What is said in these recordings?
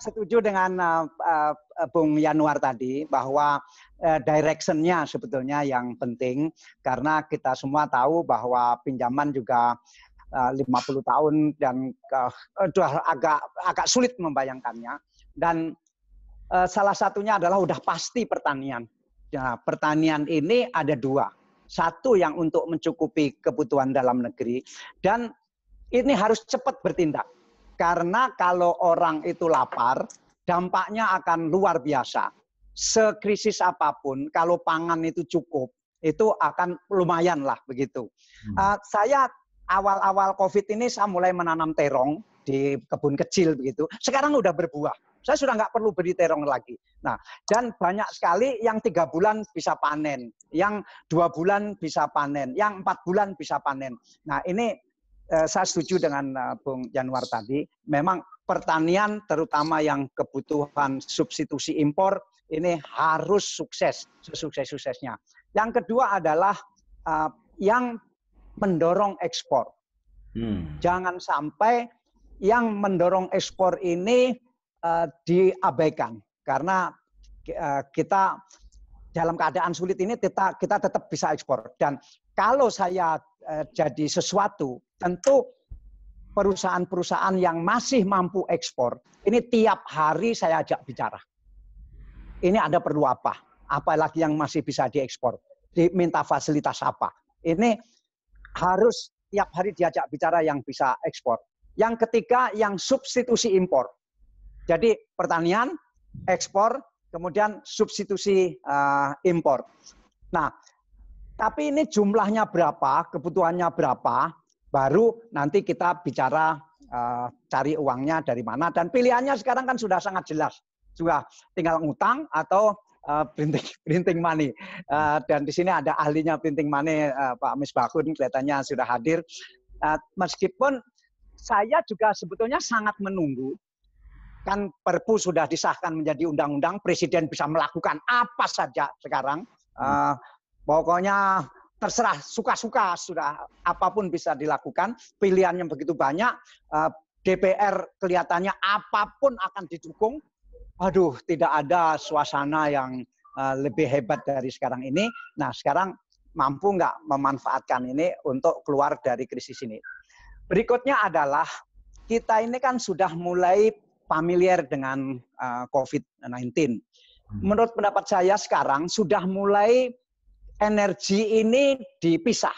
setuju dengan uh, uh, Bung Yanuar tadi bahwa uh, directionnya sebetulnya yang penting karena kita semua tahu bahwa pinjaman juga 50 tahun dan sudah agak agak sulit membayangkannya dan salah satunya adalah sudah pasti pertanian. Nah, pertanian ini ada dua. Satu yang untuk mencukupi kebutuhan dalam negeri dan ini harus cepat bertindak karena kalau orang itu lapar, dampaknya akan luar biasa. Sekrisis apapun, kalau pangan itu cukup, itu akan lumayan lah begitu. Hmm. Uh, saya awal-awal COVID ini saya mulai menanam terong di kebun kecil begitu. Sekarang udah berbuah. Saya sudah nggak perlu beri terong lagi. Nah, dan banyak sekali yang tiga bulan bisa panen, yang dua bulan bisa panen, yang empat bulan bisa panen. Nah, ini Eh, saya setuju dengan eh, Bung Januar tadi. Memang pertanian terutama yang kebutuhan substitusi impor ini harus sukses, sesukses suksesnya Yang kedua adalah eh, yang mendorong ekspor. Hmm. Jangan sampai yang mendorong ekspor ini diabaikan karena kita dalam keadaan sulit ini kita tetap bisa ekspor dan kalau saya Eh, jadi sesuatu. Tentu perusahaan-perusahaan yang masih mampu ekspor, ini tiap hari saya ajak bicara. Ini ada perlu apa? Apalagi yang masih bisa diekspor? Diminta fasilitas apa? Ini harus tiap hari diajak bicara yang bisa ekspor. Yang ketiga, yang substitusi impor. Jadi pertanian, ekspor, kemudian substitusi uh, impor. Nah, tapi ini jumlahnya berapa, kebutuhannya berapa, baru nanti kita bicara uh, cari uangnya dari mana. Dan pilihannya sekarang kan sudah sangat jelas. Juga tinggal ngutang atau uh, printing, money. Uh, dan di sini ada ahlinya printing money, uh, Pak Misbahun kelihatannya sudah hadir. Uh, meskipun saya juga sebetulnya sangat menunggu kan Perpu sudah disahkan menjadi undang-undang, Presiden bisa melakukan apa saja sekarang. Uh, Pokoknya terserah suka-suka sudah apapun bisa dilakukan, pilihannya begitu banyak. Eh, DPR kelihatannya apapun akan didukung. Aduh, tidak ada suasana yang eh, lebih hebat dari sekarang ini. Nah, sekarang mampu nggak memanfaatkan ini untuk keluar dari krisis ini. Berikutnya adalah kita ini kan sudah mulai familiar dengan eh, COVID-19. Hmm. Menurut pendapat saya sekarang sudah mulai energi ini dipisah.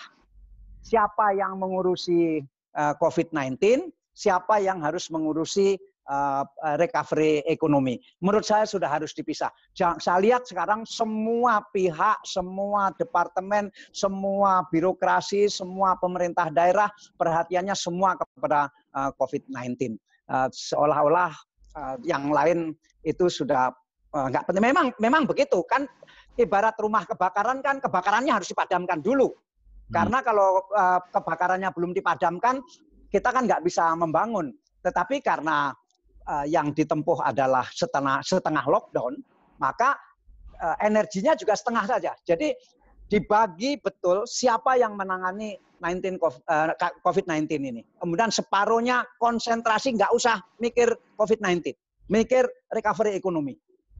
Siapa yang mengurusi eh, COVID-19, siapa yang harus mengurusi eh, eh, recovery ekonomi. Menurut saya sudah harus dipisah. Saya lihat sekarang semua pihak, semua departemen, semua birokrasi, semua pemerintah daerah perhatiannya semua kepada COVID-19. Seolah-olah yang lain itu sudah nggak penting. Memang memang begitu kan ibarat rumah kebakaran kan kebakarannya harus dipadamkan dulu. Hmm. Karena kalau uh, kebakarannya belum dipadamkan, kita kan nggak bisa membangun. Tetapi karena uh, yang ditempuh adalah setengah setengah lockdown, maka uh, energinya juga setengah saja. Jadi dibagi betul siapa yang menangani COVID-19 ini. Kemudian separuhnya konsentrasi nggak usah mikir COVID-19, mikir recovery ekonomi.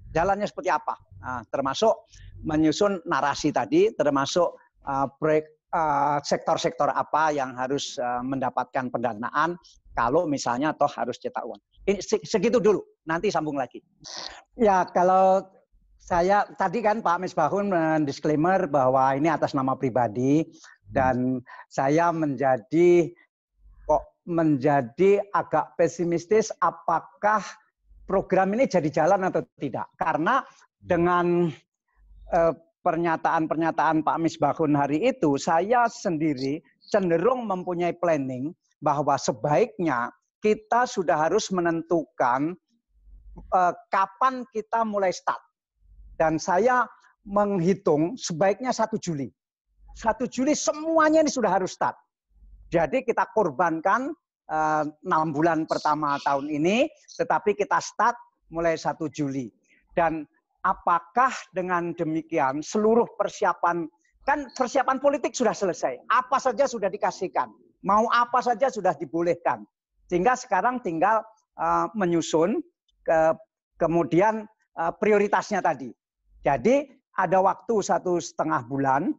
Jalannya seperti apa? Ah, termasuk menyusun narasi tadi, termasuk ah, proyek ah, sektor-sektor apa yang harus mendapatkan pendanaan kalau misalnya toh harus cetak uang. Ini segitu dulu, nanti sambung lagi. Ya, kalau saya tadi kan Pak Misbahun mendisklaimer bahwa ini atas nama pribadi dan saya menjadi kok menjadi agak pesimistis apakah program ini jadi jalan atau tidak. Karena dengan eh, pernyataan-pernyataan Pak Misbahun hari itu, saya sendiri cenderung mempunyai planning bahwa sebaiknya kita sudah harus menentukan eh, kapan kita mulai start. Dan saya menghitung sebaiknya 1 Juli. 1 Juli semuanya ini sudah harus start. Jadi kita korbankan eh, enam 6 bulan pertama tahun ini, tetapi kita start mulai 1 Juli. Dan apakah dengan demikian seluruh persiapan kan persiapan politik sudah selesai, apa saja sudah dikasihkan, mau apa saja sudah dibolehkan, sehingga sekarang tinggal uh, menyusun ke, kemudian uh, prioritasnya tadi. Jadi ada waktu satu setengah bulan.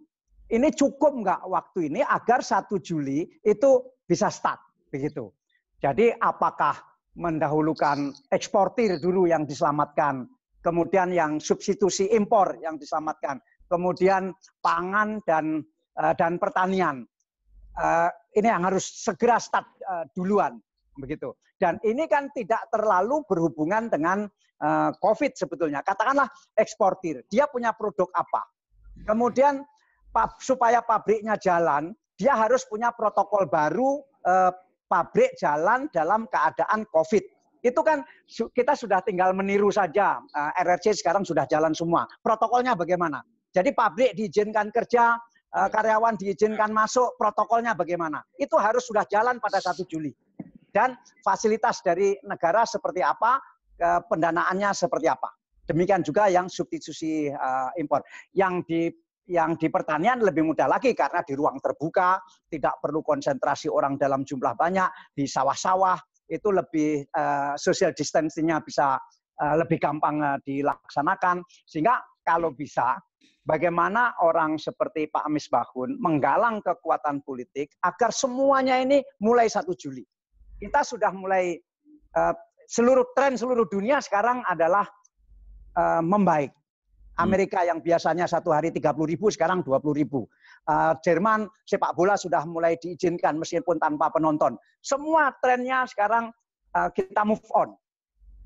Ini cukup nggak waktu ini agar satu Juli itu bisa start begitu. Jadi apakah mendahulukan eksportir dulu yang diselamatkan kemudian yang substitusi impor yang diselamatkan, kemudian pangan dan eh, dan pertanian. Eh, ini yang harus segera start eh, duluan begitu. Dan ini kan tidak terlalu berhubungan dengan COVID sebetulnya. Katakanlah eksportir, dia punya produk apa. Kemudian supaya pabriknya jalan, dia harus punya protokol baru pabrik jalan dalam keadaan COVID itu kan kita sudah tinggal meniru saja. Eh, RRC sekarang sudah jalan semua. Protokolnya bagaimana? Jadi pabrik diizinkan kerja, eh, karyawan diizinkan masuk, protokolnya bagaimana? Itu harus sudah jalan pada 1 Juli. Dan fasilitas dari negara seperti apa, eh, pendanaannya seperti apa. Demikian juga yang substitusi impor. Yang di yang di pertanian lebih mudah lagi karena di ruang terbuka, tidak perlu konsentrasi orang dalam jumlah banyak, di sawah-sawah, itu lebih eh, social distancing-nya bisa eh, lebih gampang eh, dilaksanakan sehingga kalau bisa bagaimana orang seperti Pak Amis Bahun menggalang kekuatan politik agar semuanya ini mulai 1 Juli kita sudah mulai seluruh tren seluruh dunia sekarang adalah membaik Hmm. Amerika yang biasanya satu hari 30 ribu sekarang 20 ribu. Uh, Jerman sepak bola sudah mulai diizinkan meskipun tanpa penonton. Semua trennya sekarang uh, kita move on.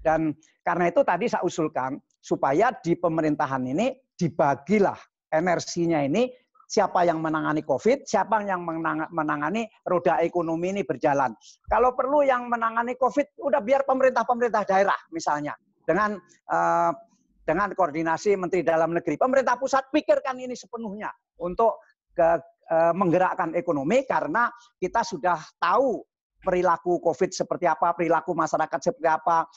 Dan karena itu tadi saya usulkan supaya di pemerintahan ini dibagilah energinya ini siapa yang menangani COVID, siapa yang menangani roda ekonomi ini berjalan. Kalau perlu yang menangani COVID, udah biar pemerintah-pemerintah daerah misalnya dengan uh, dengan koordinasi Menteri Dalam Negeri. Pemerintah pusat pikirkan ini sepenuhnya untuk ke, e, menggerakkan ekonomi karena kita sudah tahu perilaku COVID seperti apa, perilaku masyarakat seperti apa,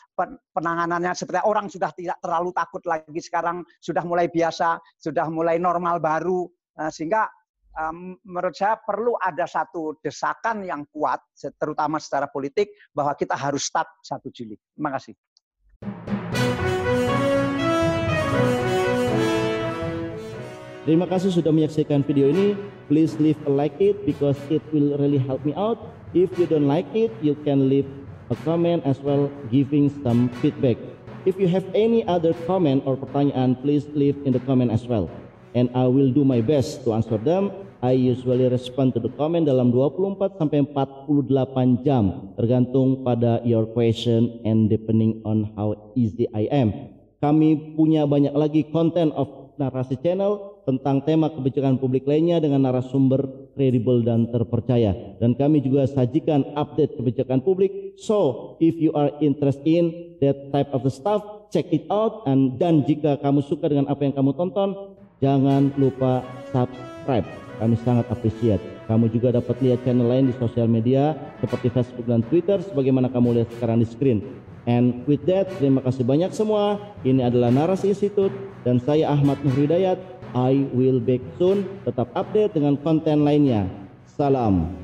penanganannya seperti apa. Orang sudah tidak terlalu takut lagi sekarang, sudah mulai biasa, sudah mulai normal baru. Nah, sehingga e, menurut saya perlu ada satu desakan yang kuat, terutama secara politik, bahwa kita harus start satu Juli. Terima kasih. Terima kasih sudah menyaksikan video ini. Please leave a like it because it will really help me out. If you don't like it, you can leave a comment as well giving some feedback. If you have any other comment or pertanyaan, please leave in the comment as well. And I will do my best to answer them. I usually respond to the comment dalam 24 sampai 48 jam tergantung pada your question and depending on how easy I am. Kami punya banyak lagi content of narasi channel tentang tema kebijakan publik lainnya dengan narasumber kredibel dan terpercaya. Dan kami juga sajikan update kebijakan publik. So, if you are interested in that type of the stuff, check it out. And dan jika kamu suka dengan apa yang kamu tonton, jangan lupa subscribe. Kami sangat appreciate. Kamu juga dapat lihat channel lain di sosial media seperti Facebook dan Twitter sebagaimana kamu lihat sekarang di screen. And with that, terima kasih banyak semua. Ini adalah Narasi Institute dan saya Ahmad Nuhridayat I will back soon. Tetap update dengan konten lainnya. Salam.